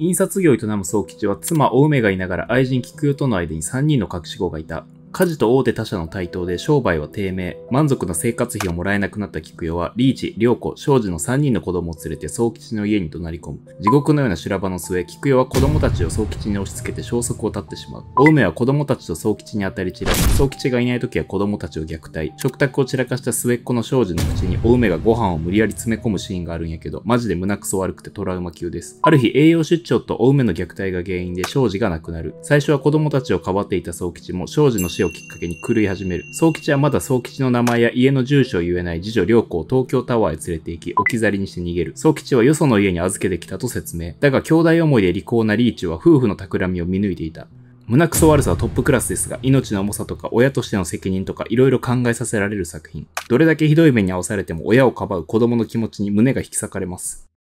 印刷業を営む宗吉は妻お梅がいながら愛人菊代との間に3人の隠し子がいた。家事と大手他社の台頭で商売は低迷、満足な生活費をもらえなくなった菊代は、リーチ、良子、庄司の3人の子供を連れて総吉の家に怒鳴り込む。地獄のような修羅場の末、菊代は子供たちを総吉に押し付けて消息を絶ってしまう。お梅は子供たちと総吉に当たり散らす。総吉がいない時は子供たちを虐待、食卓を散らかした末っ子の庄司の口にお梅がご飯を無理やり詰め込むシーンがあるんやけど、マジで胸くそ悪くてトラウマ級です。ある日、栄養出張とお梅の虐待が原因で庄司が亡くなる。最初は子供たちをかばっていた総吉も庄司の死ををきっかけに狂い始める。総吉はまだ総吉の名前や家の住所を言えない次女良子を東京タワーへ連れて行き、置き去りにして逃げる。総吉はよその家に預けてきたと説明。だが兄弟思いで利口なリーチは夫婦の企みを見抜いていた。胸くそ悪さはトップクラスですが、命の重さとか親としての責任とか色々考えさせられる作品。どれだけひどい目に遭わされても親をかばう子供の気持ちに胸が引き裂かれます。